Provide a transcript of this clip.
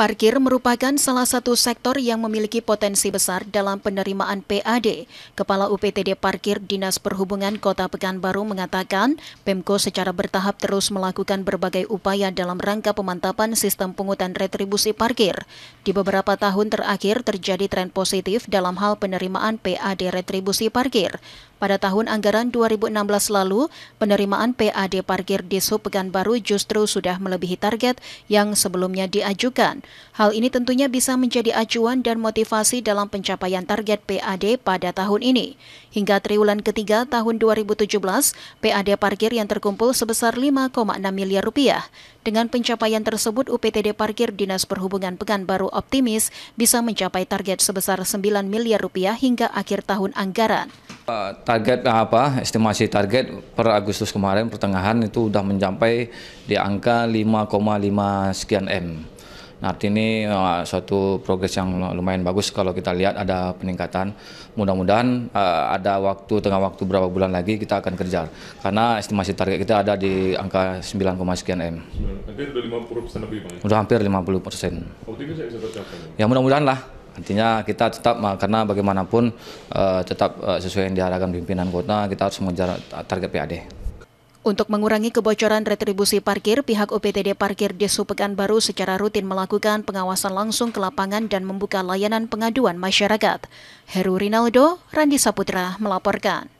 Parkir merupakan salah satu sektor yang memiliki potensi besar dalam penerimaan PAD. Kepala UPTD Parkir Dinas Perhubungan Kota Pekanbaru mengatakan, Pemko secara bertahap terus melakukan berbagai upaya dalam rangka pemantapan sistem pungutan retribusi parkir. Di beberapa tahun terakhir terjadi tren positif dalam hal penerimaan PAD retribusi parkir. Pada tahun anggaran 2016 lalu, penerimaan PAD parkir di Sub Pekanbaru justru sudah melebihi target yang sebelumnya diajukan. Hal ini tentunya bisa menjadi acuan dan motivasi dalam pencapaian target PAD pada tahun ini. Hingga triwulan ketiga tahun 2017, PAD parkir yang terkumpul sebesar 5,6 miliar rupiah. Dengan pencapaian tersebut, UPTD Parkir Dinas Perhubungan Pekanbaru optimis bisa mencapai target sebesar 9 miliar rupiah hingga akhir tahun anggaran. Eh, target eh, apa? Estimasi target per Agustus kemarin pertengahan itu sudah mencapai di angka 5,5 sekian m. Nah, ini uh, suatu progres yang lumayan bagus kalau kita lihat ada peningkatan. Mudah-mudahan uh, ada waktu tengah waktu berapa bulan lagi kita akan kejar. Karena estimasi target kita ada di angka 9, sekian M. Nanti sudah hampir 50 persen. ya mudah-mudahan lah. Intinya kita tetap karena bagaimanapun uh, tetap uh, sesuai yang diharapkan pimpinan kota kita harus mengejar target PAD. Untuk mengurangi kebocoran retribusi parkir, pihak UPTD Parkir Desu Pekanbaru secara rutin melakukan pengawasan langsung ke lapangan dan membuka layanan pengaduan masyarakat. Heru Rinaldo, Randi Saputra melaporkan.